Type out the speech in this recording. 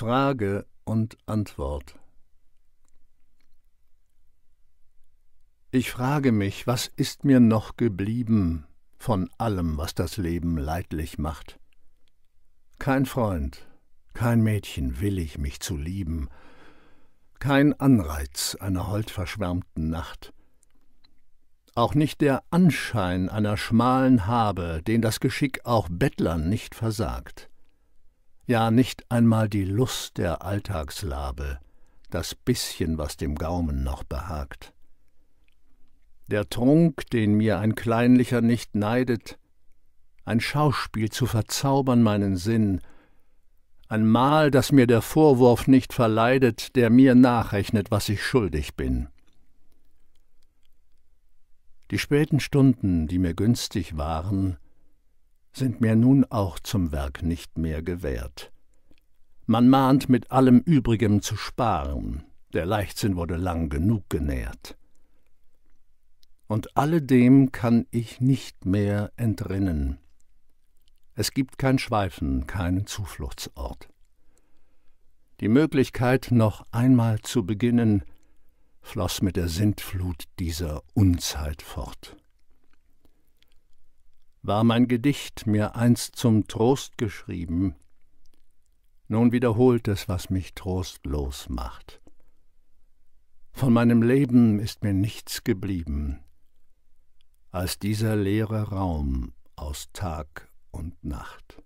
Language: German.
Frage und Antwort. Ich frage mich, was ist mir noch geblieben von allem, was das Leben leidlich macht? Kein Freund, kein Mädchen will ich mich zu lieben, kein Anreiz einer holdverschwärmten Nacht, auch nicht der Anschein einer schmalen Habe, den das Geschick auch Bettlern nicht versagt ja nicht einmal die Lust der Alltagslabe, das bisschen, was dem Gaumen noch behagt. Der Trunk, den mir ein Kleinlicher nicht neidet, ein Schauspiel zu verzaubern meinen Sinn, ein Mahl, das mir der Vorwurf nicht verleidet, der mir nachrechnet, was ich schuldig bin. Die späten Stunden, die mir günstig waren, sind mir nun auch zum Werk nicht mehr gewährt. Man mahnt mit allem Übrigem zu sparen, der Leichtsinn wurde lang genug genährt. Und alledem kann ich nicht mehr entrinnen. Es gibt kein Schweifen, keinen Zufluchtsort. Die Möglichkeit, noch einmal zu beginnen, floss mit der Sintflut dieser Unzeit fort war mein Gedicht mir einst zum Trost geschrieben, nun wiederholt es, was mich trostlos macht. Von meinem Leben ist mir nichts geblieben, als dieser leere Raum aus Tag und Nacht.